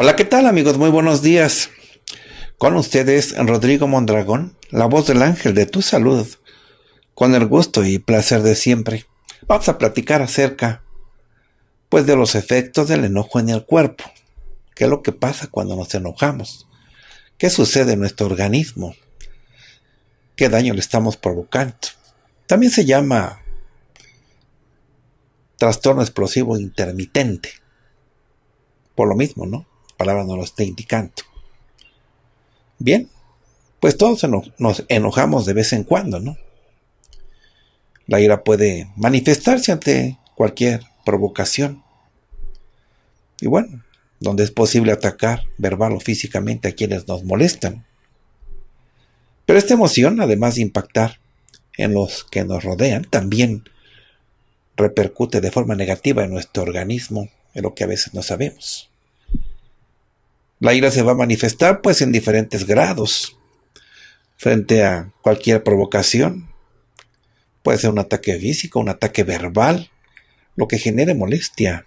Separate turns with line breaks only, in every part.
Hola, ¿qué tal amigos? Muy buenos días. Con ustedes Rodrigo Mondragón, la voz del ángel de tu salud, con el gusto y placer de siempre. Vamos a platicar acerca, pues, de los efectos del enojo en el cuerpo. ¿Qué es lo que pasa cuando nos enojamos? ¿Qué sucede en nuestro organismo? ¿Qué daño le estamos provocando? También se llama trastorno explosivo intermitente. Por lo mismo, ¿no? palabra no lo está indicando. Bien, pues todos nos enojamos de vez en cuando, ¿no? La ira puede manifestarse ante cualquier provocación. Y bueno, donde es posible atacar verbal o físicamente a quienes nos molestan. Pero esta emoción, además de impactar en los que nos rodean, también repercute de forma negativa en nuestro organismo, en lo que a veces no sabemos. La ira se va a manifestar pues en diferentes grados frente a cualquier provocación. Puede ser un ataque físico, un ataque verbal, lo que genere molestia.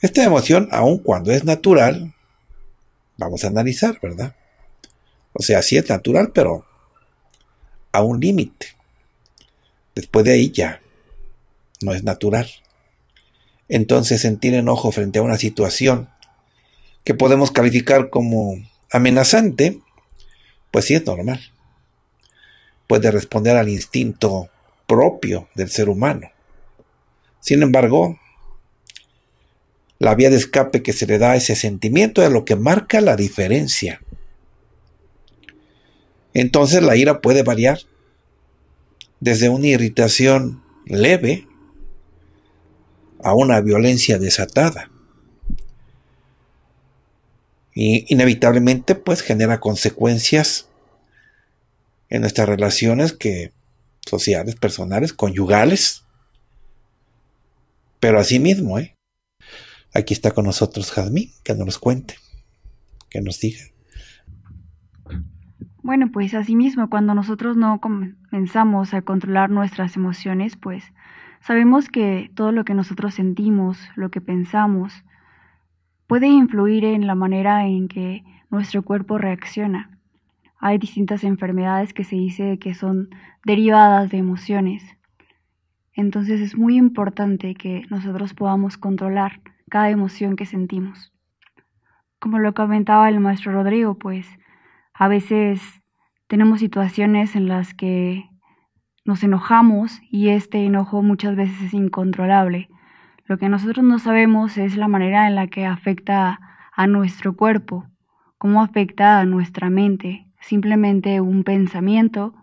Esta emoción, aun cuando es natural, vamos a analizar, ¿verdad? O sea, sí es natural, pero a un límite. Después de ahí ya no es natural. Entonces sentir enojo frente a una situación que podemos calificar como amenazante, pues sí es normal. Puede responder al instinto propio del ser humano. Sin embargo, la vía de escape que se le da a ese sentimiento es lo que marca la diferencia. Entonces la ira puede variar desde una irritación leve a una violencia desatada y inevitablemente pues genera consecuencias en nuestras relaciones que sociales, personales, conyugales. Pero así mismo, ¿eh? Aquí está con nosotros Jazmín, que nos cuente, que nos diga.
Bueno, pues así mismo, cuando nosotros no comenzamos a controlar nuestras emociones, pues sabemos que todo lo que nosotros sentimos, lo que pensamos, puede influir en la manera en que nuestro cuerpo reacciona. Hay distintas enfermedades que se dice que son derivadas de emociones. Entonces es muy importante que nosotros podamos controlar cada emoción que sentimos. Como lo comentaba el maestro Rodrigo, pues a veces tenemos situaciones en las que nos enojamos y este enojo muchas veces es incontrolable lo que nosotros no sabemos es la manera en la que afecta a nuestro cuerpo, cómo afecta a nuestra mente. Simplemente un pensamiento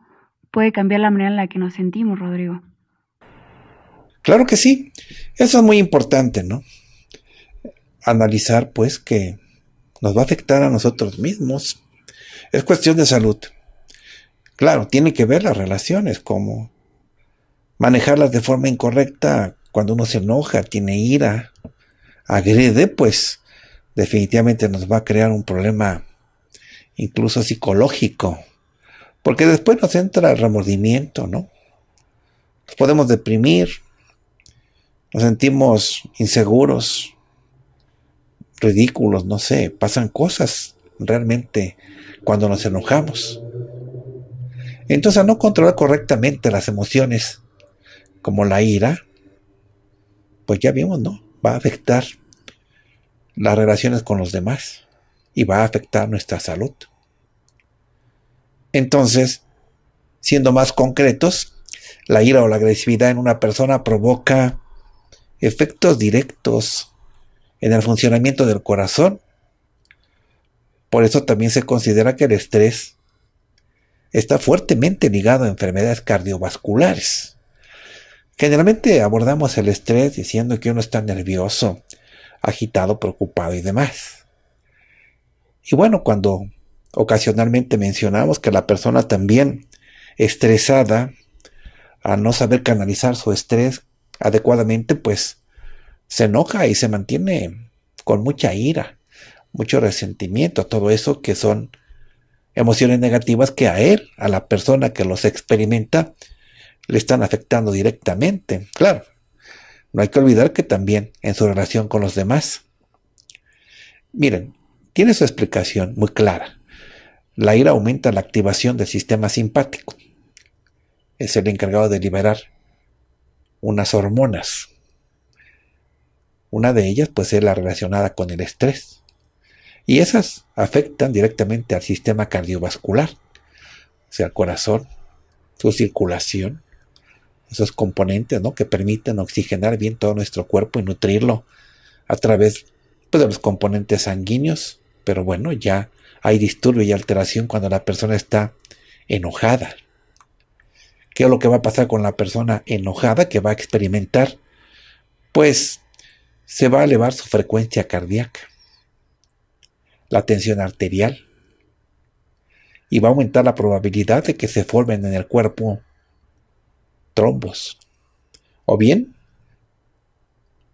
puede cambiar la manera en la que nos sentimos, Rodrigo.
Claro que sí. Eso es muy
importante, ¿no? Analizar, pues, que nos va a afectar a nosotros mismos. Es cuestión de salud. Claro, tiene que ver las relaciones, como manejarlas de forma incorrecta cuando uno se enoja, tiene ira, agrede, pues definitivamente nos va a crear un problema incluso psicológico, porque después nos entra el remordimiento, ¿no? Nos podemos deprimir, nos sentimos inseguros, ridículos, no sé, pasan cosas realmente cuando nos enojamos. Entonces, al no controlar correctamente las emociones, como la ira, pues ya vimos, ¿no? Va a afectar las relaciones con los demás y va a afectar nuestra salud. Entonces, siendo más concretos, la ira o la agresividad en una persona provoca efectos directos en el funcionamiento del corazón. Por eso también se considera que el estrés está fuertemente ligado a enfermedades cardiovasculares. Generalmente abordamos el estrés diciendo que uno está nervioso, agitado, preocupado y demás. Y bueno, cuando ocasionalmente mencionamos que la persona también estresada, a no saber canalizar su estrés adecuadamente, pues se enoja y se mantiene con mucha ira, mucho resentimiento, todo eso que son emociones negativas que a él, a la persona que los experimenta, le están afectando directamente. Claro, no hay que olvidar que también en su relación con los demás. Miren, tiene su explicación muy clara. La ira aumenta la activación del sistema simpático. Es el encargado de liberar unas hormonas. Una de ellas puede ser la relacionada con el estrés. Y esas afectan directamente al sistema cardiovascular, o sea, al corazón, su circulación, esos componentes ¿no? que permiten oxigenar bien todo nuestro cuerpo y nutrirlo a través pues, de los componentes sanguíneos. Pero bueno, ya hay disturbio y alteración cuando la persona está enojada. ¿Qué es lo que va a pasar con la persona enojada que va a experimentar? Pues se va a elevar su frecuencia cardíaca, la tensión arterial, y va a aumentar la probabilidad de que se formen en el cuerpo trombos. O bien,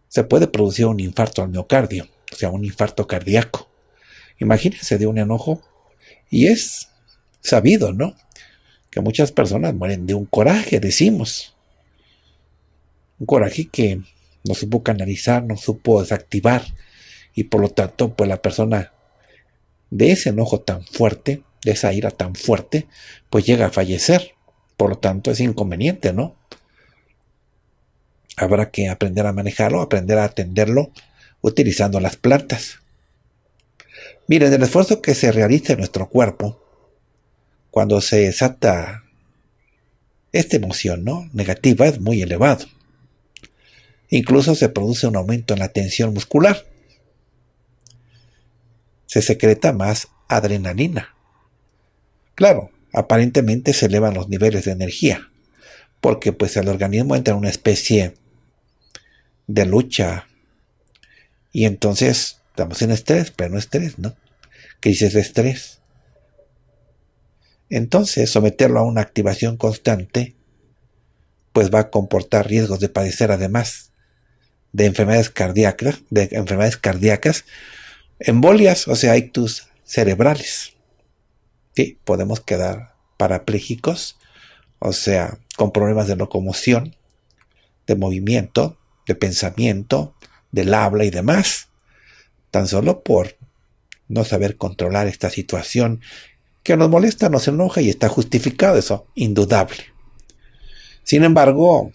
se puede producir un infarto al miocardio, o sea, un infarto cardíaco. Imagínense de un enojo. Y es sabido, ¿no? Que muchas personas mueren de un coraje, decimos. Un coraje que no supo canalizar, no supo desactivar. Y por lo tanto, pues la persona de ese enojo tan fuerte, de esa ira tan fuerte, pues llega a fallecer. Por lo tanto, es inconveniente, ¿no? Habrá que aprender a manejarlo, aprender a atenderlo utilizando las plantas. Miren, el esfuerzo que se realiza en nuestro cuerpo cuando se desata esta emoción ¿no? negativa es muy elevado. Incluso se produce un aumento en la tensión muscular. Se secreta más adrenalina. Claro, aparentemente se elevan los niveles de energía, porque pues el organismo entra en una especie de lucha y entonces estamos en estrés, pero no estrés, ¿no? Crisis de estrés. Entonces, someterlo a una activación constante, pues va a comportar riesgos de padecer además de enfermedades cardíacas, de enfermedades cardíacas, embolias, o sea, ictus cerebrales. Sí, podemos quedar parapléjicos, o sea, con problemas de locomoción, de movimiento, de pensamiento, del habla y demás, tan solo por no saber controlar esta situación que nos molesta, nos enoja y está justificado eso, indudable. Sin embargo,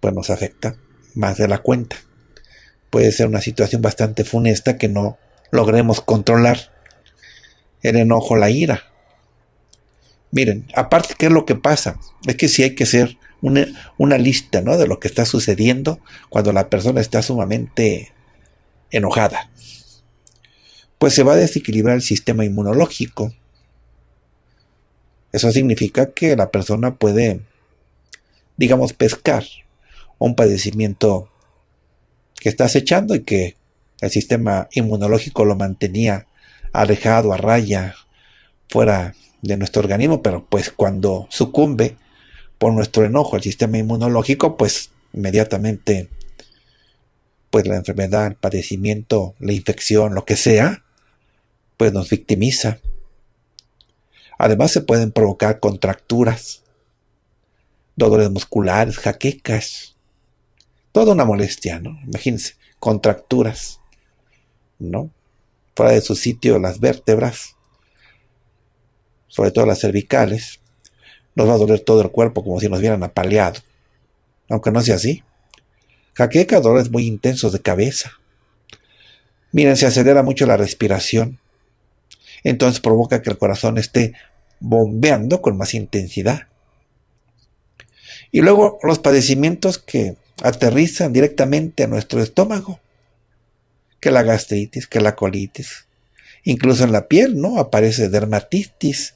pues nos afecta más de la cuenta. Puede ser una situación bastante funesta que no logremos controlar el enojo, la ira. Miren, aparte, ¿qué es lo que pasa? Es que si hay que hacer una, lista ¿no? de lo que está sucediendo cuando la persona está sumamente enojada. Pues se va a desequilibrar el sistema inmunológico. Eso significa que la persona puede, digamos, pescar un padecimiento que está acechando y que el sistema inmunológico lo mantenía alejado, a raya, fuera de nuestro organismo, pero pues cuando sucumbe por nuestro enojo al sistema inmunológico, pues inmediatamente pues la enfermedad, el padecimiento, la infección, lo que sea, pues nos victimiza. Además se pueden provocar contracturas, dolores musculares, jaquecas, toda una molestia, ¿no? Imagínense, contracturas, ¿no? de su sitio las vértebras, sobre todo las cervicales, nos va a doler todo el cuerpo como si nos hubieran apaleado, aunque no sea así. Jaqueca, dolores muy intensos de cabeza. Miren, se acelera mucho la respiración, entonces provoca que el corazón esté bombeando con más intensidad. Y luego los padecimientos que aterrizan directamente a nuestro estómago que la gastritis, que la colitis. Incluso en la piel, ¿no? Aparece dermatitis.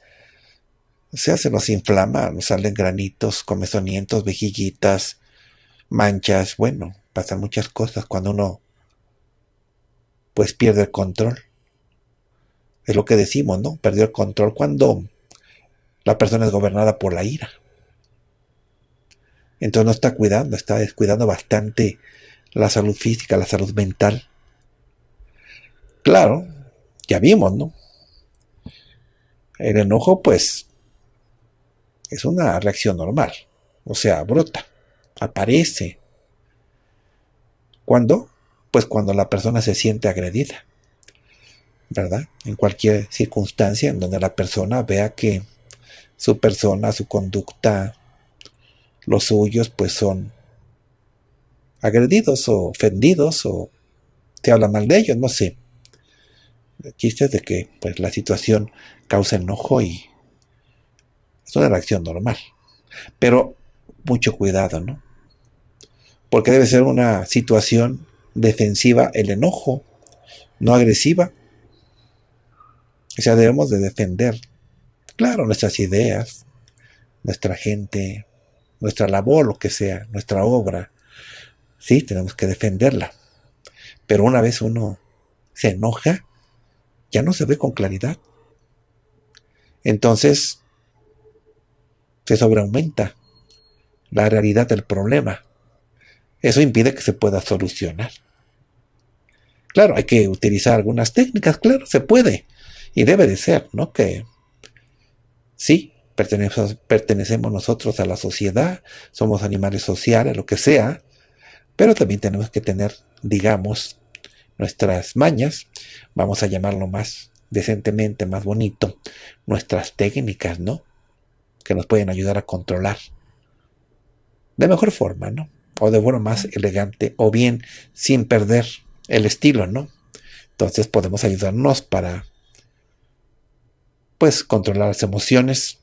O sea, se nos inflama, nos salen granitos, comezonientos, vejillitas, manchas. Bueno, pasan muchas cosas cuando uno pues pierde el control. Es lo que decimos, ¿no? Perdió el control cuando la persona es gobernada por la ira. Entonces no está cuidando, está descuidando bastante la salud física, la salud mental. Claro, ya vimos, ¿no? El enojo, pues, es una reacción normal, o sea, brota, aparece. ¿Cuándo? Pues cuando la persona se siente agredida, ¿verdad? En cualquier circunstancia en donde la persona vea que su persona, su conducta, los suyos, pues son agredidos o ofendidos o se habla mal de ellos, no sé. El de que pues, la situación causa enojo y es una reacción normal. Pero mucho cuidado, ¿no? Porque debe ser una situación defensiva el enojo, no agresiva. O sea, debemos de defender, claro, nuestras ideas, nuestra gente, nuestra labor, lo que sea, nuestra obra. Sí, tenemos que defenderla. Pero una vez uno se enoja, ya no se ve con claridad. Entonces, se sobreaumenta la realidad del problema. Eso impide que se pueda solucionar. Claro, hay que utilizar algunas técnicas, claro, se puede. Y debe de ser, ¿no? Que sí, pertenecemos, pertenecemos nosotros a la sociedad, somos animales sociales, lo que sea, pero también tenemos que tener, digamos, nuestras mañas, vamos a llamarlo más decentemente, más bonito, nuestras técnicas, ¿no? Que nos pueden ayudar a controlar de mejor forma, ¿no? O de forma más elegante, o bien sin perder el estilo, ¿no? Entonces podemos ayudarnos para, pues, controlar las emociones,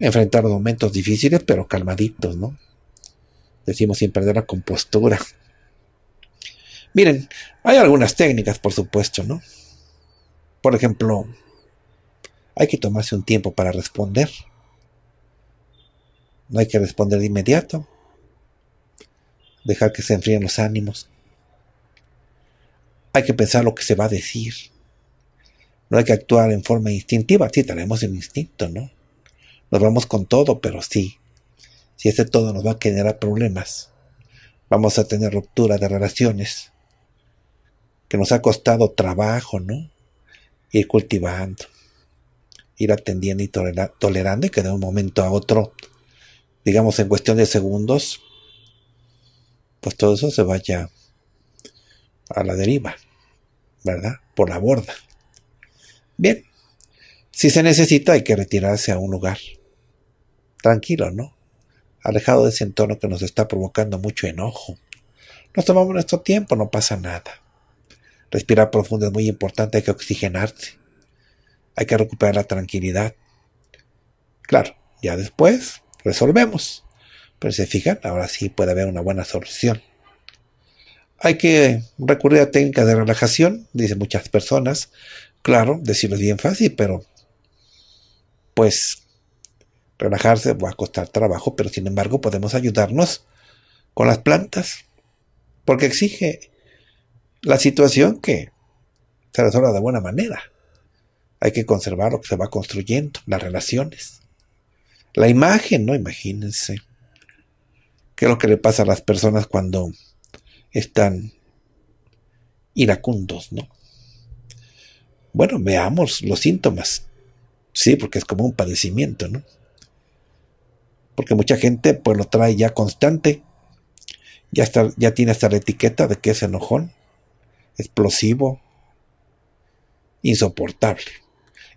enfrentar momentos difíciles, pero calmaditos, ¿no? Decimos sin perder la compostura. Miren, hay algunas técnicas, por supuesto, ¿no? Por ejemplo, hay que tomarse un tiempo para responder. No hay que responder de inmediato. Dejar que se enfríen los ánimos. Hay que pensar lo que se va a decir. No hay que actuar en forma instintiva. Sí, tenemos el instinto, ¿no? Nos vamos con todo, pero sí. Si ese todo nos va a generar problemas, vamos a tener ruptura de relaciones, que nos ha costado trabajo, ¿no? Ir cultivando, ir atendiendo y tolerando y que de un momento a otro, digamos en cuestión de segundos, pues todo eso se vaya a la deriva, ¿verdad? Por la borda. Bien, si se necesita hay que retirarse a un lugar tranquilo, ¿no? Alejado de ese entorno que nos está provocando mucho enojo. Nos tomamos nuestro tiempo, no pasa nada. Respirar profundo es muy importante, hay que oxigenarse. Hay que recuperar la tranquilidad. Claro, ya después resolvemos. Pero si se fijan, ahora sí puede haber una buena solución. Hay que recurrir a técnicas de relajación, dicen muchas personas. Claro, decirlo es bien fácil, pero pues relajarse va a costar trabajo, pero sin embargo podemos ayudarnos con las plantas, porque exige la situación que se resuelva de buena manera. Hay que conservar lo que se va construyendo, las relaciones. La imagen, ¿no? Imagínense. ¿Qué es lo que le pasa a las personas cuando están iracundos, ¿no? Bueno, veamos los síntomas. Sí, porque es como un padecimiento, ¿no? Porque mucha gente pues lo trae ya constante. Ya, está, ya tiene hasta la etiqueta de que es enojón, explosivo, insoportable.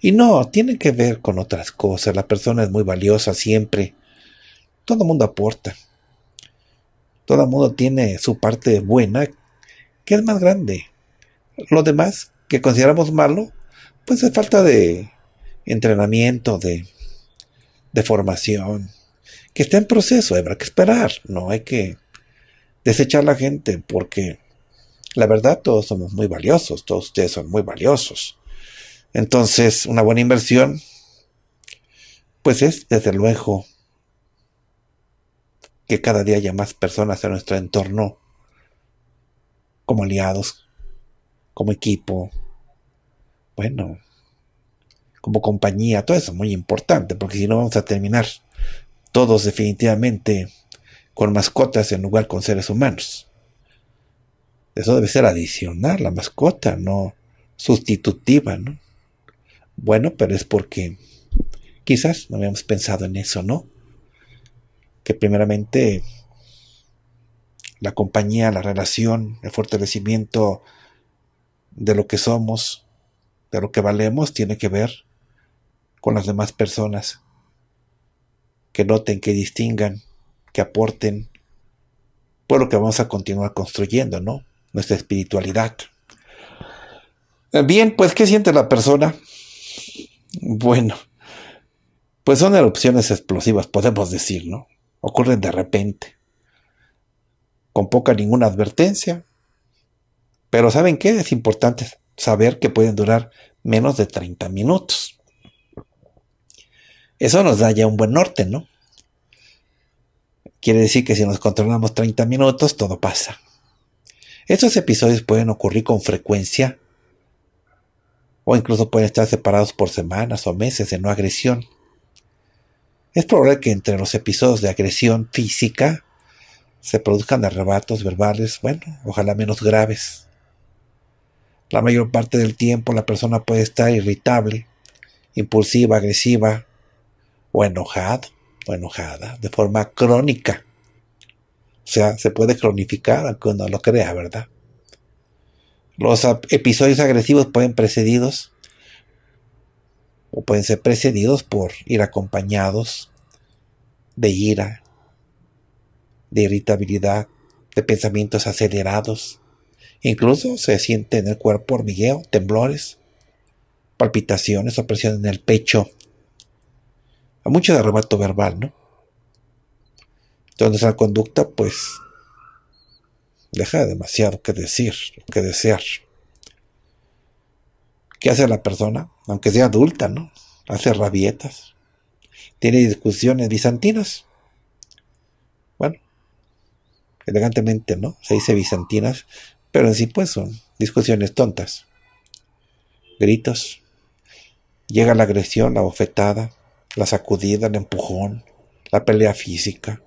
Y no, tiene que ver con otras cosas. La persona es muy valiosa siempre. Todo el mundo aporta. Todo mundo tiene su parte buena, que es más grande. Lo demás que consideramos malo, pues es falta de entrenamiento, de, de formación, que está en proceso, habrá que esperar, no hay que desechar a la gente porque la verdad, todos somos muy valiosos, todos ustedes son muy valiosos. Entonces, una buena inversión, pues es, desde luego, que cada día haya más personas en nuestro entorno como aliados, como equipo, bueno, como compañía, todo eso es muy importante, porque si no vamos a terminar todos definitivamente con mascotas en lugar con seres humanos. Eso debe ser adicional, la mascota, no sustitutiva, ¿no? Bueno, pero es porque quizás no habíamos pensado en eso, ¿no? Que primeramente la compañía, la relación, el fortalecimiento de lo que somos, de lo que valemos, tiene que ver con las demás personas. Que noten, que distingan, que aporten, por lo que vamos a continuar construyendo, ¿no? nuestra espiritualidad. Bien, pues, ¿qué siente la persona? Bueno, pues son erupciones explosivas, podemos decir, ¿no? Ocurren de repente, con poca ninguna advertencia. Pero ¿saben qué? Es importante saber que pueden durar menos de 30 minutos. Eso nos da ya un buen norte, ¿no? Quiere decir que si nos controlamos 30 minutos, todo pasa. Estos episodios pueden ocurrir con frecuencia o incluso pueden estar separados por semanas o meses de no agresión. Es probable que entre los episodios de agresión física se produzcan arrebatos verbales, bueno, ojalá menos graves. La mayor parte del tiempo la persona puede estar irritable, impulsiva, agresiva o enojado o enojada de forma crónica sea, se puede cronificar, aunque uno lo crea, ¿verdad? Los episodios agresivos pueden precedidos o pueden ser precedidos por ir acompañados de ira, de irritabilidad, de pensamientos acelerados. Incluso se siente en el cuerpo hormigueo, temblores, palpitaciones o presión en el pecho. Hay mucho de arrebato verbal, ¿no? Entonces la conducta pues deja demasiado que decir, que desear. ¿Qué hace la persona? Aunque sea adulta, ¿no? Hace rabietas. Tiene discusiones bizantinas. Bueno, elegantemente, ¿no? Se dice bizantinas, pero en sí pues son discusiones tontas. Gritos. Llega la agresión, la bofetada, la sacudida, el empujón, la pelea física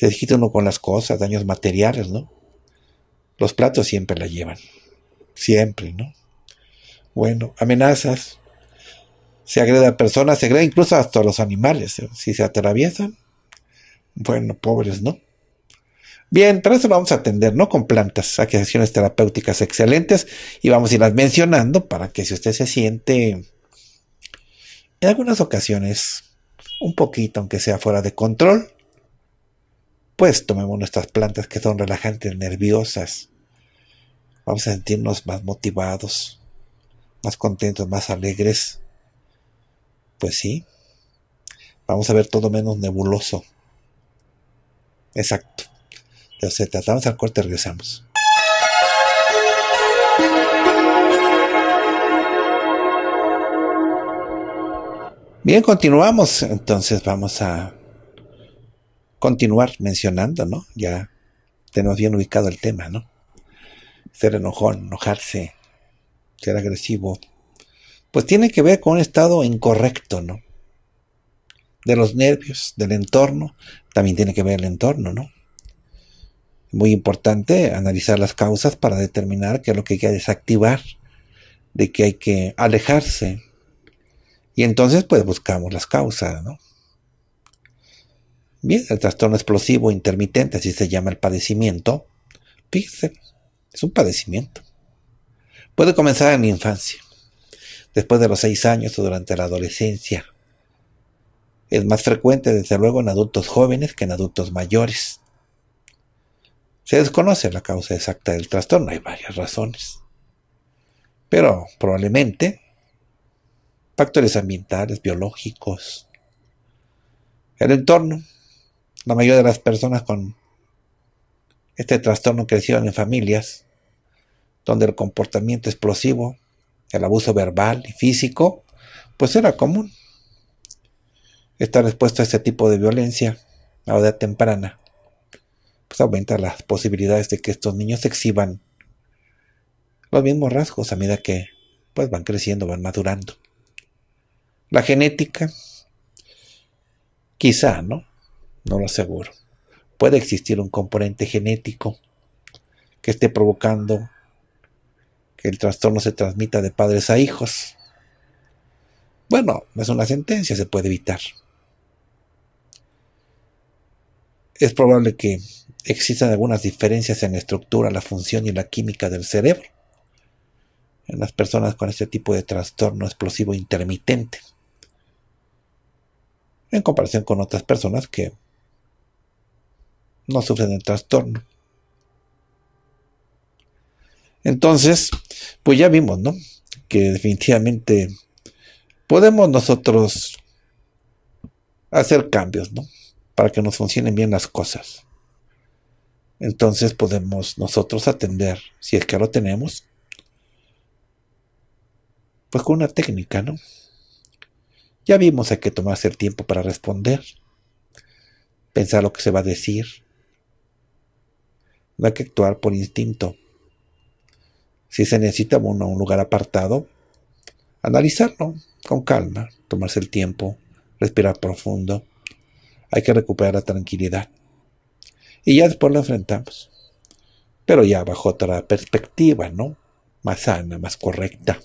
se desquita uno con las cosas, daños materiales, ¿no? Los platos siempre la llevan, siempre, ¿no? Bueno, amenazas, se agreda a personas, se agrede incluso hasta a los animales, ¿eh? si se atraviesan, bueno, pobres, ¿no? Bien, pero eso lo vamos a atender, ¿no? Con plantas, terapéuticas excelentes y vamos a irlas mencionando para que si usted se siente en algunas ocasiones un poquito, aunque sea fuera de control, pues tomemos nuestras plantas que son relajantes, nerviosas. Vamos a sentirnos más motivados, más contentos, más alegres. Pues sí. Vamos a ver todo menos nebuloso. Exacto. entonces se tratamos al corte, y regresamos. Bien, continuamos. Entonces vamos a continuar mencionando, ¿no? Ya tenemos bien ubicado el tema, ¿no? Ser enojón, enojarse, ser agresivo, pues tiene que ver con un estado incorrecto, ¿no? De los nervios, del entorno, también tiene que ver el entorno, ¿no? Muy importante analizar las causas para determinar qué es lo que hay que desactivar, de qué hay que alejarse. Y entonces pues buscamos las causas, ¿no? Bien, el trastorno explosivo intermitente, así se llama el padecimiento, fíjense, es un padecimiento. Puede comenzar en la infancia, después de los seis años o durante la adolescencia. Es más frecuente, desde luego, en adultos jóvenes que en adultos mayores. Se desconoce la causa exacta del trastorno, hay varias razones. Pero probablemente factores ambientales, biológicos, el entorno, la mayoría de las personas con este trastorno crecieron en familias donde el comportamiento explosivo, el abuso verbal y físico, pues era común. Estar expuesto a este tipo de violencia a edad temprana, pues aumenta las posibilidades de que estos niños exhiban los mismos rasgos a medida que pues van creciendo, van madurando. La genética, quizá, ¿no? No lo aseguro. Puede existir un componente genético que esté provocando que el trastorno se transmita de padres a hijos. Bueno, es una sentencia, se puede evitar. Es probable que existan algunas diferencias en la estructura, la función y la química del cerebro en las personas con este tipo de trastorno explosivo intermitente en comparación con otras personas que no sufren el trastorno. Entonces, pues ya vimos, ¿no? Que definitivamente podemos nosotros hacer cambios, ¿no? Para que nos funcionen bien las cosas. Entonces podemos nosotros atender, si es que lo tenemos, pues con una técnica, ¿no? Ya vimos a que tomarse el tiempo para responder, pensar lo que se va a decir, no hay que actuar por instinto. Si se necesita uno un lugar apartado, analizarlo con calma, tomarse el tiempo, respirar profundo. Hay que recuperar la tranquilidad. Y ya después lo enfrentamos. Pero ya bajo otra perspectiva, ¿no? Más sana, más correcta.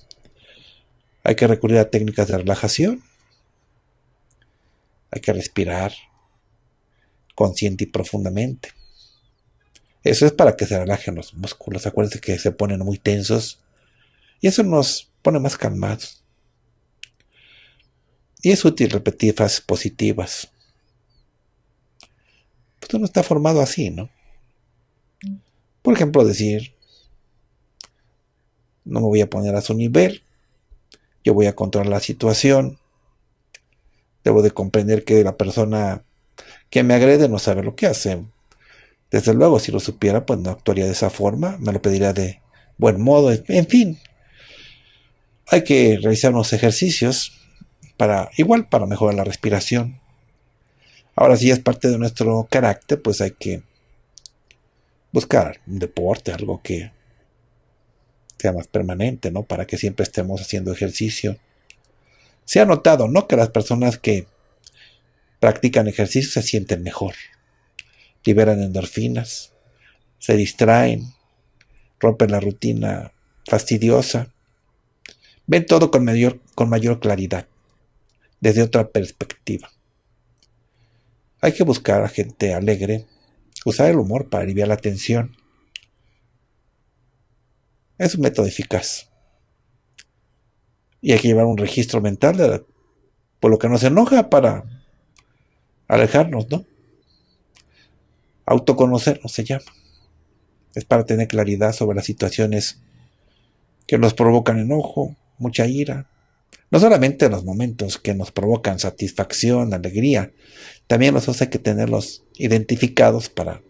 Hay que recurrir a técnicas de relajación. Hay que respirar consciente y profundamente. Eso es para que se relajen los músculos. Acuérdense que se ponen muy tensos. Y eso nos pone más calmados. Y es útil repetir frases positivas. Pues uno está formado así, ¿no? Por ejemplo, decir, no me voy a poner a su nivel, yo voy a controlar la situación, debo de comprender que la persona que me agrede no sabe lo que hace, desde luego, si lo supiera, pues no actuaría de esa forma, me lo pediría de buen modo, en fin. Hay que realizar unos ejercicios para, igual, para mejorar la respiración. Ahora, si es parte de nuestro carácter, pues hay que buscar un deporte, algo que sea más permanente, ¿no? Para que siempre estemos haciendo ejercicio. Se ha notado, ¿no? Que las personas que practican ejercicio se sienten mejor liberan endorfinas, se distraen, rompen la rutina fastidiosa, ven todo con mayor, con mayor claridad, desde otra perspectiva. Hay que buscar a gente alegre, usar el humor para aliviar la tensión. Es un método eficaz. Y hay que llevar un registro mental por lo que nos enoja para alejarnos, ¿no? Autoconocernos se llama. Es para tener claridad sobre las situaciones que nos provocan enojo, mucha ira. No solamente los momentos que nos provocan satisfacción, alegría, también los hace que tenerlos identificados para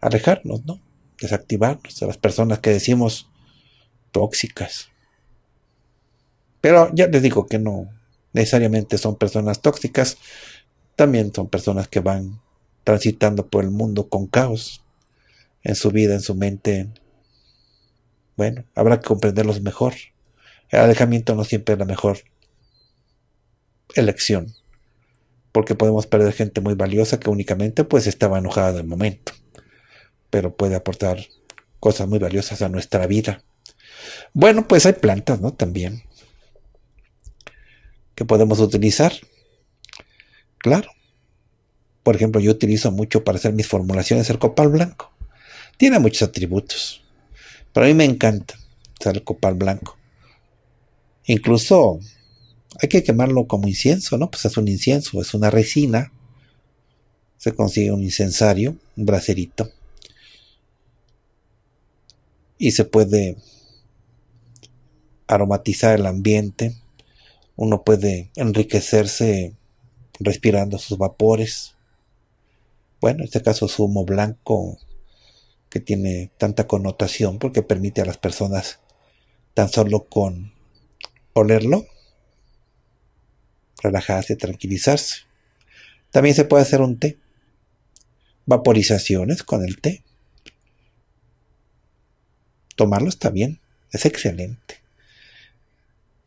alejarnos, ¿no? Desactivarnos de las personas que decimos tóxicas. Pero ya les digo que no necesariamente son personas tóxicas, también son personas que van transitando por el mundo con caos en su vida, en su mente. Bueno, habrá que comprenderlos mejor. El alejamiento no siempre es la mejor elección, porque podemos perder gente muy valiosa que únicamente pues estaba enojada del momento, pero puede aportar cosas muy valiosas a nuestra vida. Bueno, pues hay plantas, ¿no? También que podemos utilizar. Claro. Por ejemplo, yo utilizo mucho para hacer mis formulaciones el copal blanco. Tiene muchos atributos, pero a mí me encanta el copal blanco. Incluso hay que quemarlo como incienso, ¿no? Pues es un incienso, es una resina. Se consigue un incensario, un bracerito. Y se puede aromatizar el ambiente. Uno puede enriquecerse respirando sus vapores bueno, en este caso sumo blanco, que tiene tanta connotación porque permite a las personas tan solo con olerlo, relajarse, tranquilizarse. También se puede hacer un té, vaporizaciones con el té. Tomarlo está bien, es excelente.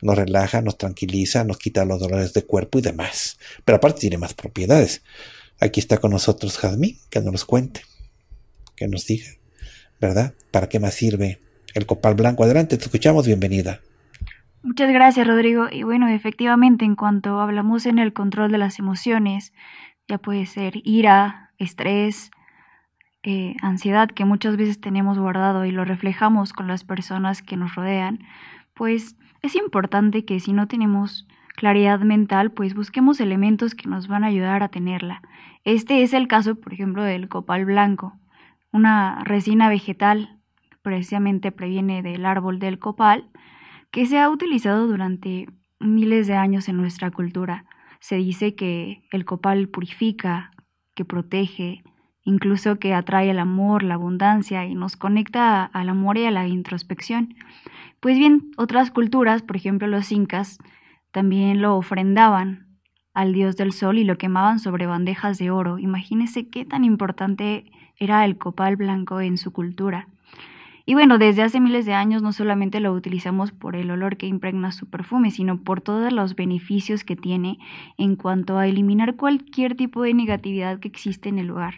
Nos relaja, nos tranquiliza, nos quita los dolores de cuerpo y demás. Pero aparte tiene más propiedades. Aquí está con nosotros Jazmín, que nos cuente, que nos diga, ¿verdad? ¿Para qué más sirve el copal blanco? Adelante, te escuchamos, bienvenida.
Muchas gracias, Rodrigo. Y bueno, efectivamente, en cuanto hablamos en el control de las emociones, ya puede ser ira, estrés, eh, ansiedad que muchas veces tenemos guardado y lo reflejamos con las personas que nos rodean, pues es importante que si no tenemos claridad mental, pues busquemos elementos que nos van a ayudar a tenerla. Este es el caso, por ejemplo, del copal blanco, una resina vegetal, precisamente previene del árbol del copal, que se ha utilizado durante miles de años en nuestra cultura. Se dice que el copal purifica, que protege, incluso que atrae el amor, la abundancia y nos conecta al amor y a la introspección. Pues bien, otras culturas, por ejemplo los incas, también lo ofrendaban al dios del sol y lo quemaban sobre bandejas de oro. Imagínense qué tan importante era el copal blanco en su cultura. Y bueno, desde hace miles de años no solamente lo utilizamos por el olor que impregna su perfume, sino por todos los beneficios que tiene en cuanto a eliminar cualquier tipo de negatividad que existe en el lugar.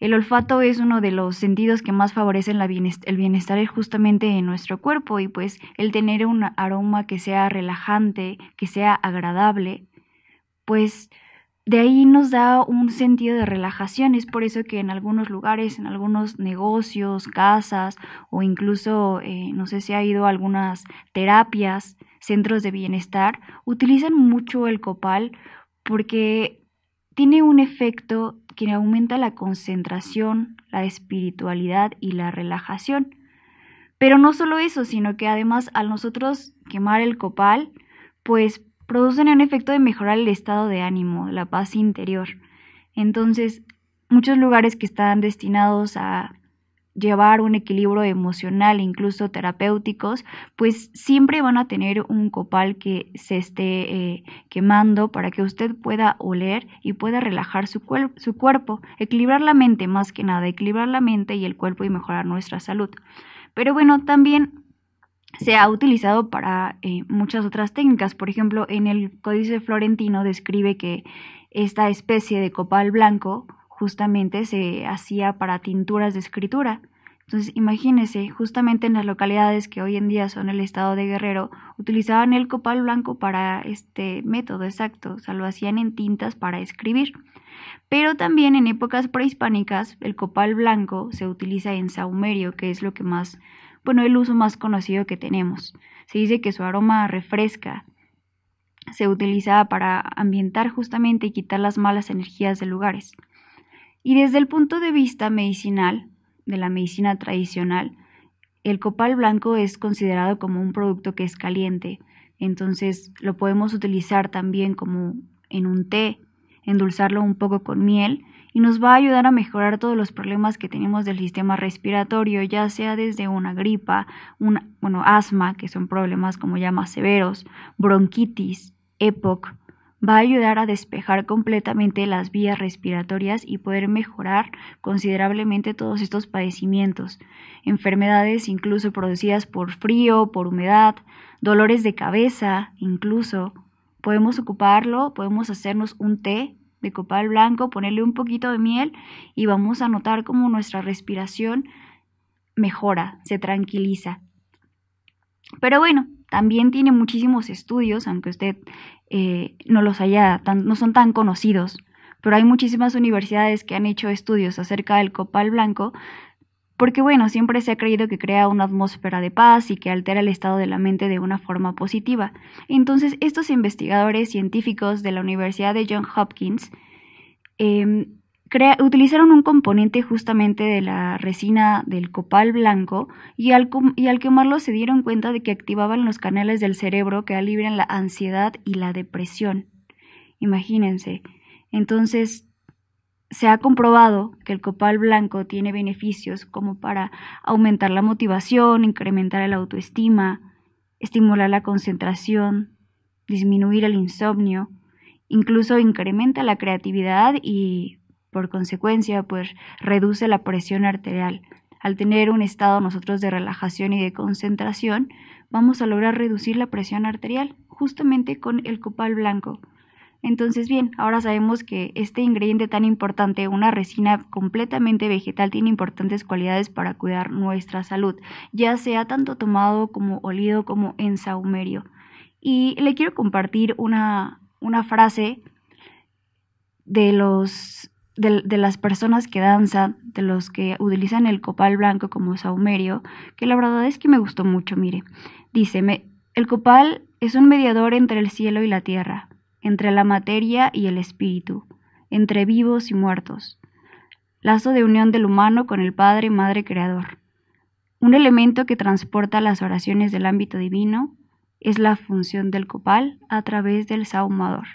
El olfato es uno de los sentidos que más favorecen la bienestar, el bienestar eh, justamente en nuestro cuerpo y pues el tener un aroma que sea relajante, que sea agradable, pues de ahí nos da un sentido de relajación. Es por eso que en algunos lugares, en algunos negocios, casas o incluso, eh, no sé si ha ido a algunas terapias, centros de bienestar, utilizan mucho el copal porque tiene un efecto que aumenta la concentración, la espiritualidad y la relajación. Pero no solo eso, sino que además al nosotros quemar el copal, pues producen un efecto de mejorar el estado de ánimo, la paz interior. Entonces, muchos lugares que están destinados a llevar un equilibrio emocional, e incluso terapéuticos, pues siempre van a tener un copal que se esté eh, quemando para que usted pueda oler y pueda relajar su, su cuerpo, equilibrar la mente más que nada, equilibrar la mente y el cuerpo y mejorar nuestra salud. Pero bueno, también se ha utilizado para eh, muchas otras técnicas. Por ejemplo, en el Códice Florentino describe que esta especie de copal blanco justamente se hacía para tinturas de escritura. Entonces, imagínense, justamente en las localidades que hoy en día son el estado de Guerrero, utilizaban el copal blanco para este método exacto, o sea, lo hacían en tintas para escribir. Pero también en épocas prehispánicas, el copal blanco se utiliza en saumerio, que es lo que más, bueno, el uso más conocido que tenemos. Se dice que su aroma refresca, se utilizaba para ambientar justamente y quitar las malas energías de lugares. Y desde el punto de vista medicinal, de la medicina tradicional, el copal blanco es considerado como un producto que es caliente, entonces lo podemos utilizar también como en un té, endulzarlo un poco con miel y nos va a ayudar a mejorar todos los problemas que tenemos del sistema respiratorio, ya sea desde una gripa, un bueno, asma, que son problemas como ya más severos, bronquitis, EPOC, va a ayudar a despejar completamente las vías respiratorias y poder mejorar considerablemente todos estos padecimientos, enfermedades incluso producidas por frío, por humedad, dolores de cabeza, incluso. Podemos ocuparlo, podemos hacernos un té de copal blanco, ponerle un poquito de miel y vamos a notar cómo nuestra respiración mejora, se tranquiliza. Pero bueno, también tiene muchísimos estudios, aunque usted eh, no los haya, tan, no son tan conocidos, pero hay muchísimas universidades que han hecho estudios acerca del copal blanco, porque bueno, siempre se ha creído que crea una atmósfera de paz y que altera el estado de la mente de una forma positiva. Entonces, estos investigadores científicos de la Universidad de Johns Hopkins eh, utilizaron un componente justamente de la resina del copal blanco y al, y al quemarlo se dieron cuenta de que activaban los canales del cerebro que alivian la ansiedad y la depresión. Imagínense. Entonces, se ha comprobado que el copal blanco tiene beneficios como para aumentar la motivación, incrementar la autoestima, estimular la concentración, disminuir el insomnio, incluso incrementa la creatividad y por consecuencia, pues reduce la presión arterial. Al tener un estado nosotros de relajación y de concentración, vamos a lograr reducir la presión arterial justamente con el copal blanco. Entonces, bien, ahora sabemos que este ingrediente tan importante, una resina completamente vegetal, tiene importantes cualidades para cuidar nuestra salud, ya sea tanto tomado como olido como en saumerio. Y le quiero compartir una, una frase de los de, las personas que danzan, de los que utilizan el copal blanco como saumerio, que la verdad es que me gustó mucho, mire. Dice, el copal es un mediador entre el cielo y la tierra, entre la materia y el espíritu, entre vivos y muertos. Lazo de unión del humano con el Padre y Madre Creador. Un elemento que transporta las oraciones del ámbito divino es la función del copal a través del saumador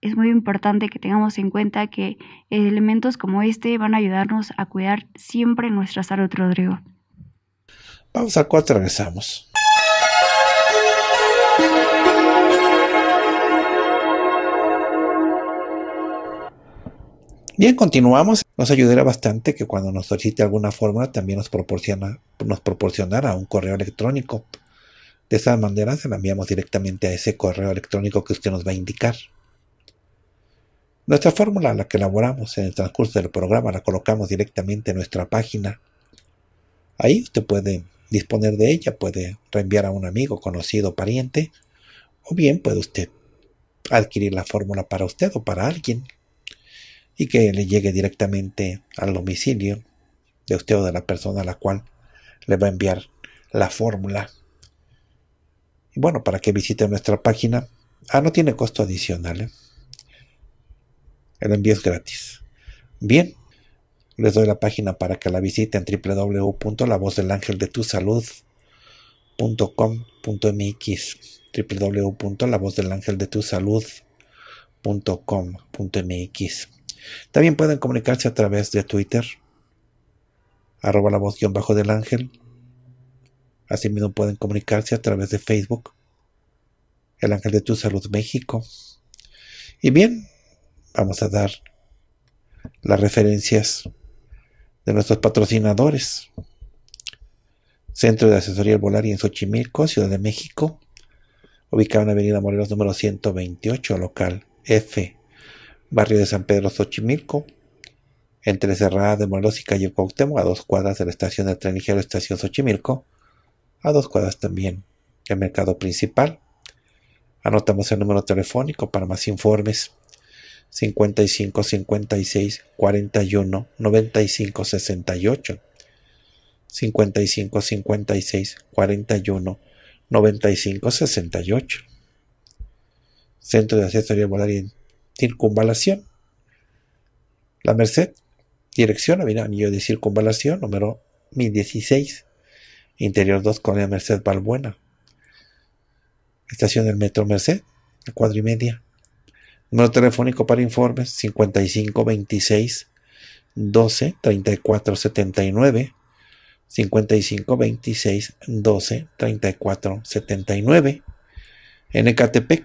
es muy importante que tengamos en cuenta que elementos como este van a ayudarnos a cuidar siempre nuestra salud, Rodrigo.
Vamos a cuatro, regresamos. Bien, continuamos. Nos ayudará bastante que cuando nos solicite alguna fórmula también nos, proporciona, nos proporcionará un correo electrónico. De esa manera se la enviamos directamente a ese correo electrónico que usted nos va a indicar. Nuestra fórmula, la que elaboramos en el transcurso del programa, la colocamos directamente en nuestra página. Ahí usted puede disponer de ella, puede reenviar a un amigo, conocido, pariente, o bien puede usted adquirir la fórmula para usted o para alguien y que le llegue directamente al domicilio de usted o de la persona a la cual le va a enviar la fórmula. Y bueno, para que visite nuestra página, ah, no tiene costo adicional. ¿eh? El envío es gratis. Bien, les doy la página para que la visiten www.lavozdelangeldetusalud.com.mx www.lavozdelangeldetusalud.com.mx También pueden comunicarse a través de Twitter arroba la voz guión del ángel. Asimismo pueden comunicarse a través de Facebook El Ángel de Tu Salud México. Y bien, vamos a dar las referencias de nuestros patrocinadores. Centro de Asesoría Volar y en Xochimilco, Ciudad de México, ubicado en Avenida Morelos número 128, local F, barrio de San Pedro Xochimilco, entre Cerrada de Morelos y calle Cuauhtémoc, a dos cuadras de la estación de tren ligero Estación Xochimilco, a dos cuadras también del mercado principal. Anotamos el número telefónico para más informes 55 56 41 95 68 55 56 41 95 68 Centro de Asesoría Volar en Circunvalación La Merced Dirección Avenida Anillo de Circunvalación número 1016 Interior 2 Colonia Merced Balbuena Estación del Metro Merced, Cuadro y media Número telefónico para informes 5526 26 12 34 79. 12 34 79. En Ecatepec,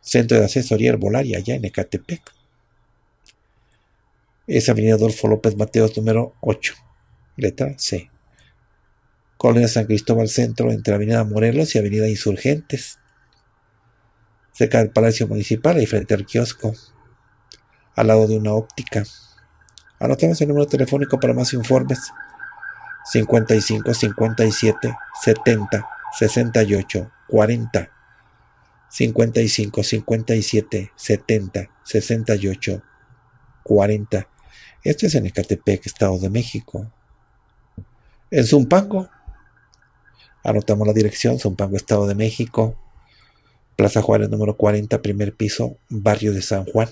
Centro de Asesoría Herbolaria, allá en Ecatepec. Es Avenida Adolfo López Mateos, número 8, letra C. Colonia San Cristóbal Centro, entre Avenida Morelos y Avenida Insurgentes, cerca del Palacio Municipal y frente al kiosco, al lado de una óptica. Anotamos el número telefónico para más informes. 55 57 70 68 40 55 57 70 68 40 Esto es en Ecatepec, Estado de México. En Zumpango. Anotamos la dirección, Zumpango, Estado de México. Plaza Juárez número 40, primer piso, barrio de San Juan,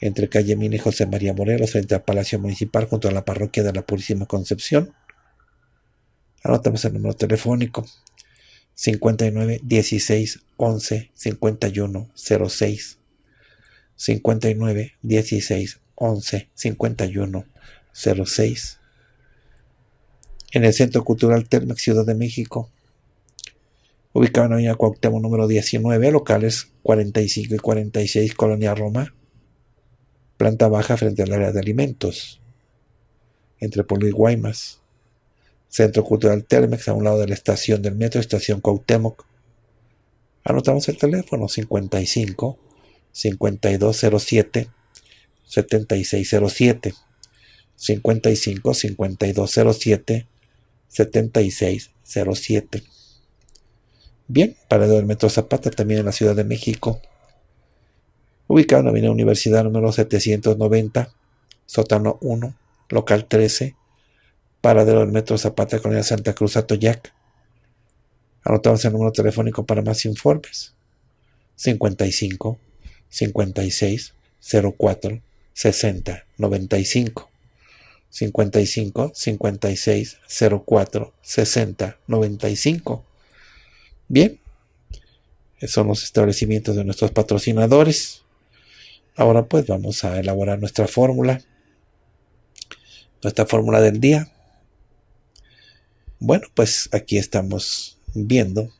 entre calle Mina y José María Morelos, frente al Palacio Municipal, junto a la parroquia de la Purísima Concepción. Anotamos el número telefónico 59 16 11 51 06. 59 16 11 51 06. En el Centro Cultural Telmex Ciudad de México, ubicado en Avenida Cuauhtémoc número 19, locales 45 y 46, Colonia Roma, planta baja frente al área de alimentos, entre Pueblo y Guaymas, Centro Cultural Telmex, a un lado de la estación del metro, estación Cuauhtémoc. Anotamos el teléfono 55 5207 7607 55 5207 7607 Bien, paradero del Metro Zapata también en la Ciudad de México. Ubicado en la Avenida Universidad número 790, sótano 1, local 13, paradero del Metro Zapata, Colonia Santa Cruz, Atoyac. Anotamos el número telefónico para más informes. 55 56 04 60 95 55 56 04 60 95 Bien, son los establecimientos de nuestros patrocinadores. Ahora pues vamos a elaborar nuestra fórmula, nuestra fórmula del día. Bueno, pues aquí estamos viendo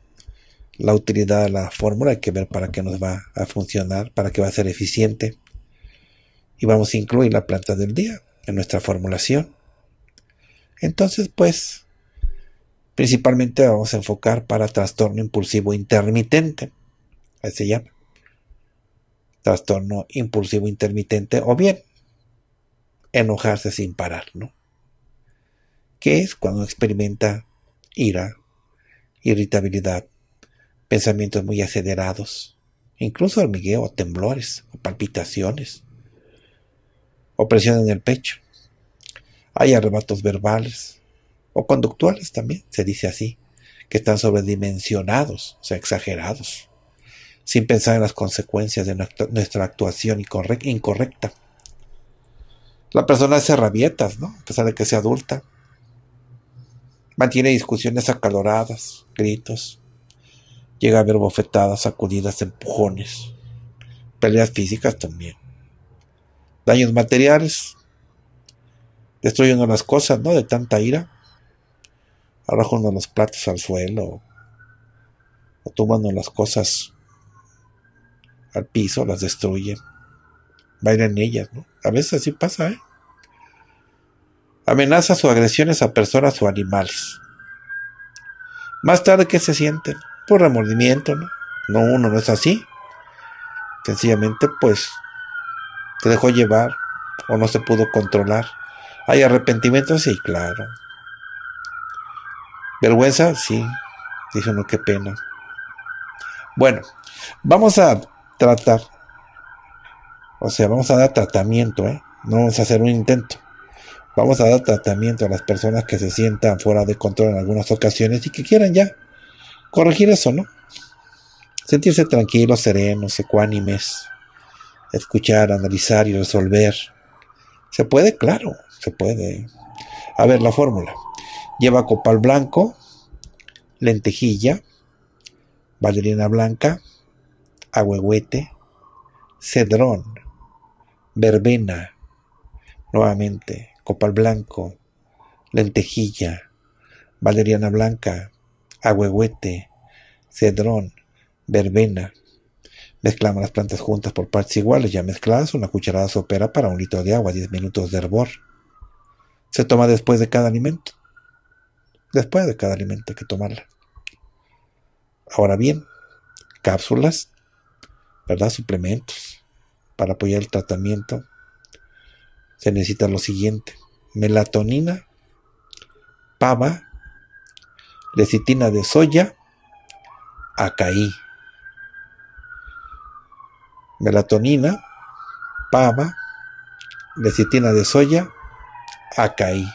la utilidad de la fórmula, hay que ver para qué nos va a funcionar, para qué va a ser eficiente. Y vamos a incluir la planta del día en nuestra formulación. Entonces, pues, Principalmente vamos a enfocar para trastorno impulsivo intermitente. Ahí se llama. Trastorno impulsivo intermitente o bien enojarse sin parar, ¿no? Que es cuando experimenta ira, irritabilidad, pensamientos muy acelerados, incluso hormigueo, temblores, palpitaciones, opresión en el pecho. Hay arrebatos verbales, o conductuales también, se dice así, que están sobredimensionados, o sea, exagerados, sin pensar en las consecuencias de nuestra actuación incorrecta. La persona hace rabietas, ¿no? A pesar de que sea adulta. Mantiene discusiones acaloradas, gritos. Llega a ver bofetadas, sacudidas, empujones. Peleas físicas también. Daños materiales. Destruyendo las cosas, ¿no? De tanta ira arrojando los platos al suelo o tomando las cosas al piso, las destruyen. Bailan ellas, ¿no? A veces así pasa, ¿eh? Amenazas o agresiones a personas o animales. Más tarde, ¿qué se sienten? Por remordimiento, ¿no? No, uno no es así. Sencillamente, pues, se dejó llevar o no se pudo controlar. ¿Hay arrepentimiento? Sí, claro. ¿Vergüenza? Sí. dice uno qué pena. Bueno, vamos a tratar. O sea, vamos a dar tratamiento, ¿eh? No vamos a hacer un intento. Vamos a dar tratamiento a las personas que se sientan fuera de control en algunas ocasiones y que quieran ya corregir eso, ¿no? Sentirse tranquilos, serenos, ecuánimes, escuchar, analizar y resolver. ¿Se puede? Claro, se puede. A ver, la fórmula. Lleva copal blanco, lentejilla, valeriana blanca, agüehuete, cedrón, verbena, nuevamente, copal blanco, lentejilla, valeriana blanca, agüehuete, cedrón, verbena. Mezclamos las plantas juntas por partes iguales, ya mezcladas, una cucharada sopera para un litro de agua, 10 minutos de hervor. Se toma después de cada alimento después de cada alimento que tomarla. Ahora bien, cápsulas, ¿verdad? Suplementos para apoyar el tratamiento. Se necesita lo siguiente: melatonina, pava, lecitina de soya, acaí. Melatonina, pava, lecitina de soya, acaí.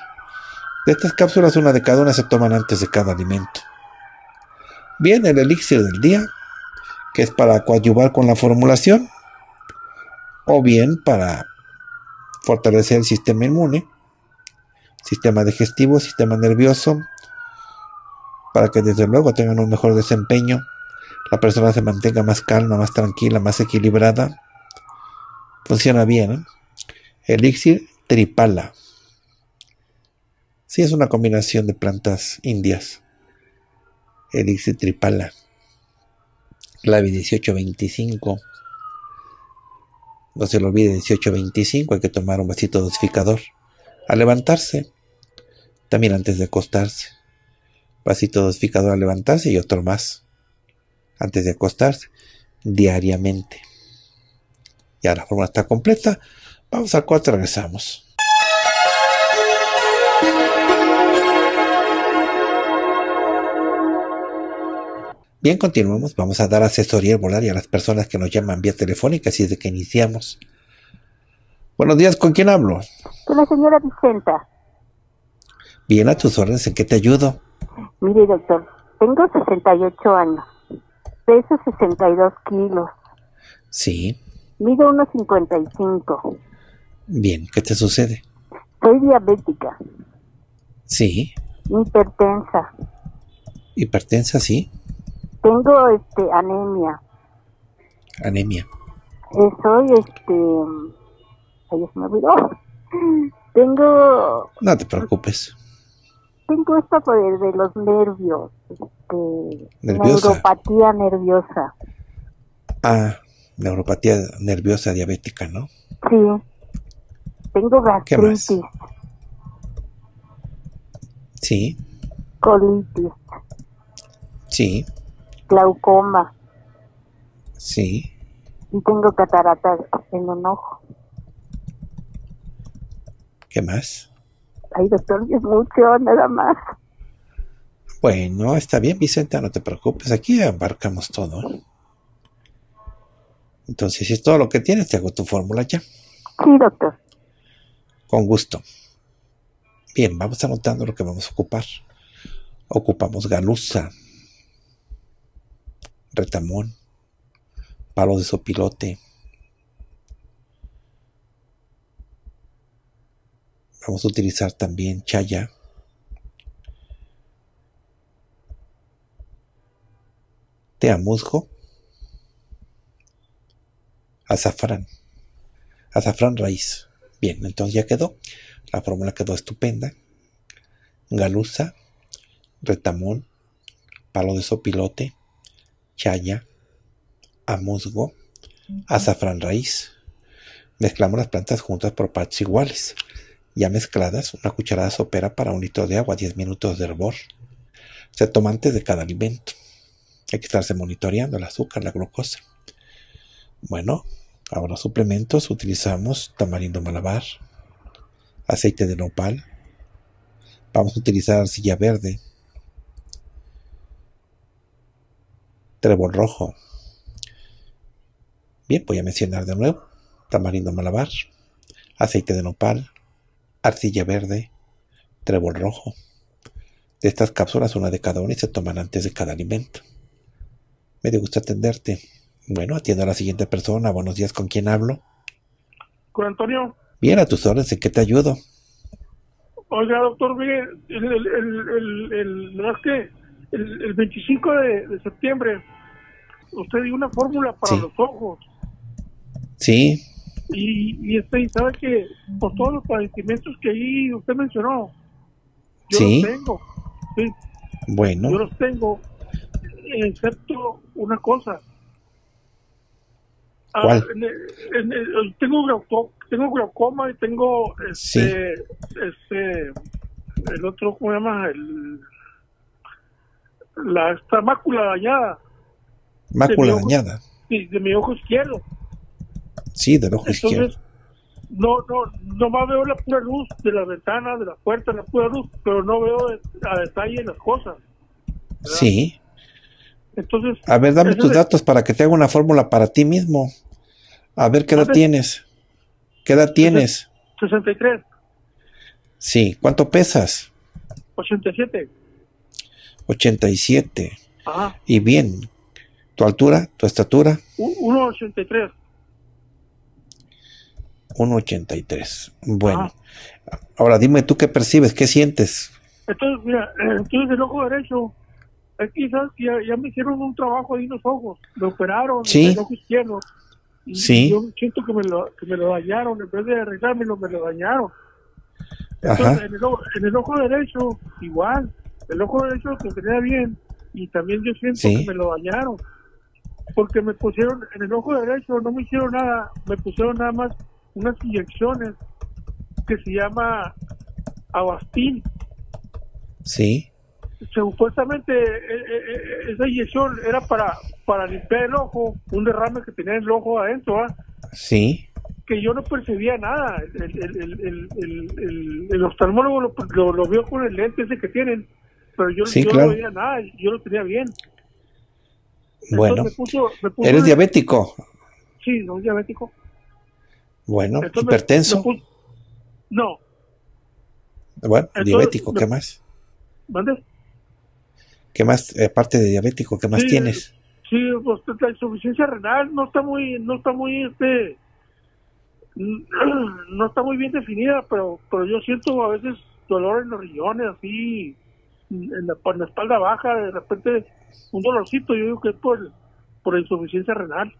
De estas cápsulas, una de cada una se toman antes de cada alimento. Bien, el elixir del día, que es para coadyuvar con la formulación, o bien para fortalecer el sistema inmune, sistema digestivo, sistema nervioso, para que desde luego tengan un mejor desempeño, la persona se mantenga más calma, más tranquila, más equilibrada. Funciona bien. ¿eh? Elixir tripala. Sí, es una combinación de plantas indias. Elixir tripala. Clave 1825. No se lo olvide, 1825. Hay que tomar un vasito dosificador. Al levantarse, también antes de acostarse. Vasito dosificador a levantarse y otro más. Antes de acostarse, diariamente. Ya la forma está completa. Vamos a cuatro regresamos. Bien, continuamos. Vamos a dar asesoría volar y a las personas que nos llaman vía telefónica, así de que iniciamos. Buenos días, ¿con quién hablo?
Con la señora Vicenta.
Bien, a tus órdenes, ¿en qué te ayudo?
Mire, doctor, tengo 68 años, peso 62 kilos. Sí. Mido 1,55.
Bien, ¿qué te sucede?
Soy diabética. Sí. Hipertensa.
Hipertensa, sí
tengo este anemia. Anemia. soy este. Ay, me olvidó. Tengo. No
te preocupes.
Tengo esto por de los nervios. Este, Neuropatía nerviosa.
Ah, neuropatía nerviosa diabética, ¿no?
Sí. Tengo gastritis. Sí. Colitis. Sí glaucoma. Sí. Y tengo cataratas en un ojo.
¿Qué más?
Ay, doctor, es mucho, nada más.
Bueno, está bien, Vicenta, no te preocupes. Aquí abarcamos todo. Entonces, si es todo lo que tienes, te hago tu fórmula ya.
Sí, doctor.
Con gusto. Bien, vamos anotando lo que vamos a ocupar. Ocupamos galusa, retamón, palo de sopilote. Vamos a utilizar también chaya. Teamuzgo. Azafrán. Azafrán raíz. Bien, entonces ya quedó. La fórmula quedó estupenda. Galusa. retamón, palo de sopilote, chaya, a musgo, azafrán raíz. Mezclamos las plantas juntas por partes iguales. Ya mezcladas, una cucharada sopera para un litro de agua, 10 minutos de hervor. Se toma antes de cada alimento. Hay que estarse monitoreando el azúcar, la glucosa. Bueno, ahora suplementos utilizamos tamarindo malabar, aceite de nopal. Vamos a utilizar arcilla verde, Trébol rojo. Bien, voy a mencionar de nuevo tamarindo malabar, aceite de nopal, arcilla verde, trébol rojo. De estas cápsulas, una de cada una y se toman antes de cada alimento. Me gusta atenderte. Bueno, atiendo a la siguiente persona. Buenos días, ¿con quién hablo?
Con Antonio.
Bien, a tus órdenes, ¿en qué te ayudo?
Oiga, doctor, mire, el, el, el, el, que el, 25 de, septiembre, usted dio una fórmula para los ojos. Sí. Y, este, y sabe que por todos los padecimientos que ahí usted mencionó, yo los tengo. Sí. Bueno. Yo los tengo, excepto una cosa. Ah, ¿Cuál? tengo, glaucoma, tengo glaucoma y tengo este, este, el otro, ¿cómo se llama? El, la, esta mácula dañada.
Mácula dañada.
sí, de mi ojo izquierdo.
Sí, del ojo Entonces, izquierdo.
No, no, más veo la pura luz de la ventana, de la puerta, la pura luz, pero no veo a detalle las cosas. Sí. Entonces. A
ver, dame tus datos para que te haga una fórmula para ti mismo. A ver, ¿qué edad tienes? ¿Qué edad tienes?
63.
Sí, ¿cuánto pesas?
87.
87. Ajá. Y bien, ¿tu altura, tu estatura?
1,83.
1,83. Bueno, ahora dime tú qué percibes, qué sientes.
Entonces, mira, eh, entonces el ojo derecho, quizás ya, ya me hicieron un trabajo ahí en los ojos, me operaron ¿Sí? el ojo izquierdo. Y sí. Yo siento que me, lo, que me lo dañaron, en vez de arreglármelo, me lo dañaron. Entonces, En, el, en el ojo derecho, igual el ojo derecho lo tenía bien y también yo siento que me lo dañaron. Porque me pusieron en el ojo derecho, no me hicieron nada, me pusieron nada más unas inyecciones que se llama Avastin. Sí. Supuestamente eh, eh, eh, esa inyección era para, para limpiar el ojo, un derrame que tenía el ojo adentro. ¿ah? Sí que yo no percibía nada. El, el, el, el oftalmólogo lo, lo, vio con el lente ese que tienen pero yo, yo no veía nada, yo lo tenía bien. Bueno, ¿eres
diabético?
Sí, soy diabético.
Bueno, hipertenso. no. Bueno,
diabético, ¿qué más?
¿Qué más, aparte de diabético, qué más tienes?
Sí, pues la insuficiencia renal no está muy, no está muy, este, no está muy bien definida, pero, pero yo siento a veces dolor en los riñones, así, en la, la espalda baja, de repente un dolorcito, yo digo que es por, por insuficiencia renal.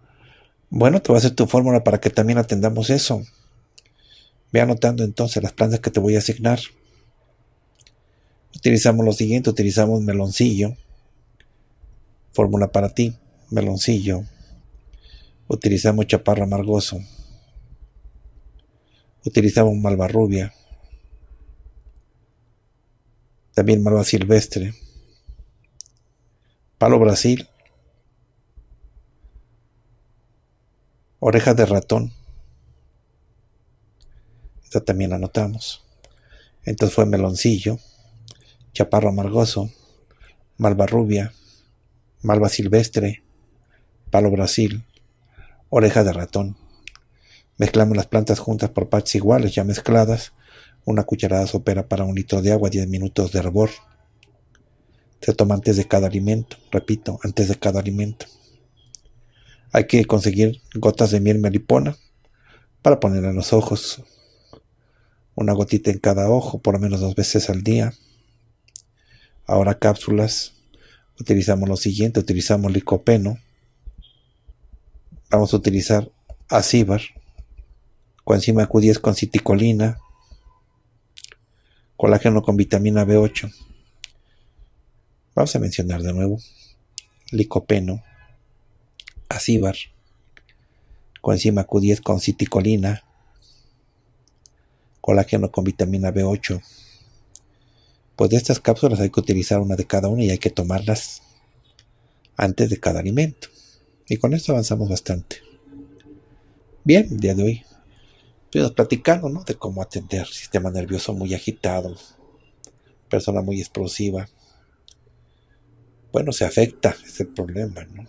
Bueno, te voy a hacer tu fórmula para que también atendamos eso. Ve anotando entonces las plantas que te voy a asignar. Utilizamos lo siguiente, utilizamos meloncillo. Fórmula para ti, meloncillo. Utilizamos chaparro amargoso. Utilizamos malvarrubia también malva silvestre, palo brasil, oreja de ratón. Esta también la anotamos. Entonces fue meloncillo, chaparro amargoso, malva rubia, malva silvestre, palo brasil, oreja de ratón. Mezclamos las plantas juntas por partes iguales, ya mezcladas, una cucharada sopera para un litro de agua, 10 minutos de hervor. Se toma antes de cada alimento, repito, antes de cada alimento. Hay que conseguir gotas de miel melipona para poner en los ojos. Una gotita en cada ojo, por lo menos dos veces al día. Ahora cápsulas. Utilizamos lo siguiente, utilizamos licopeno. Vamos a utilizar acíbar, coenzima Q10 con citicolina, colágeno con vitamina B8. Vamos a mencionar de nuevo licopeno, acíbar, coenzima Q10 con citicolina, colágeno con vitamina B8. Pues de estas cápsulas hay que utilizar una de cada una y hay que tomarlas antes de cada alimento. Y con esto avanzamos bastante. Bien, día de hoy estuvimos platicando, De cómo atender sistema nervioso muy agitado, persona muy explosiva. Bueno, se afecta, es el problema, ¿no?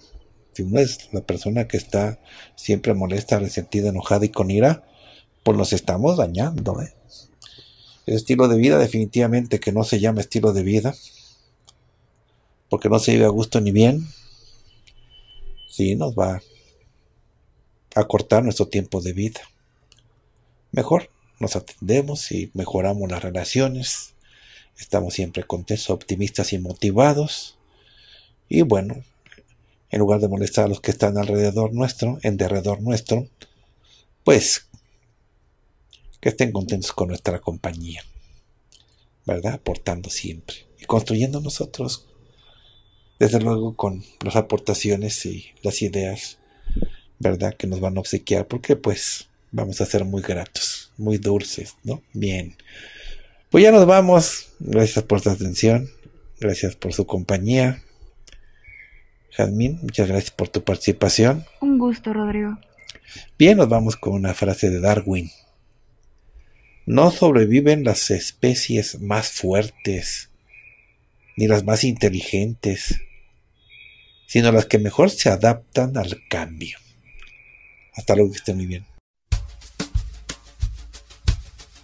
Si uno es la persona que está siempre molesta, resentida, enojada y con ira, pues nos estamos dañando, El ¿eh? estilo de vida definitivamente que no se llama estilo de vida, porque no se vive a gusto ni bien, sí nos va a cortar nuestro tiempo de vida mejor nos atendemos y mejoramos las relaciones. Estamos siempre contentos, optimistas y motivados. Y bueno, en lugar de molestar a los que están alrededor nuestro, en derredor nuestro, pues que estén contentos con nuestra compañía, ¿verdad? Aportando siempre y construyendo nosotros, desde luego con las aportaciones y las ideas, ¿verdad? Que nos van a obsequiar, porque pues vamos a ser muy gratos, muy dulces, ¿no? Bien. Pues ya nos vamos. Gracias por su atención. Gracias por su compañía. Jasmine, muchas gracias por tu participación.
Un gusto, Rodrigo.
Bien, nos vamos con una frase de Darwin. No sobreviven las especies más fuertes, ni las más inteligentes, sino las que mejor se adaptan al cambio. Hasta luego, que estén muy bien.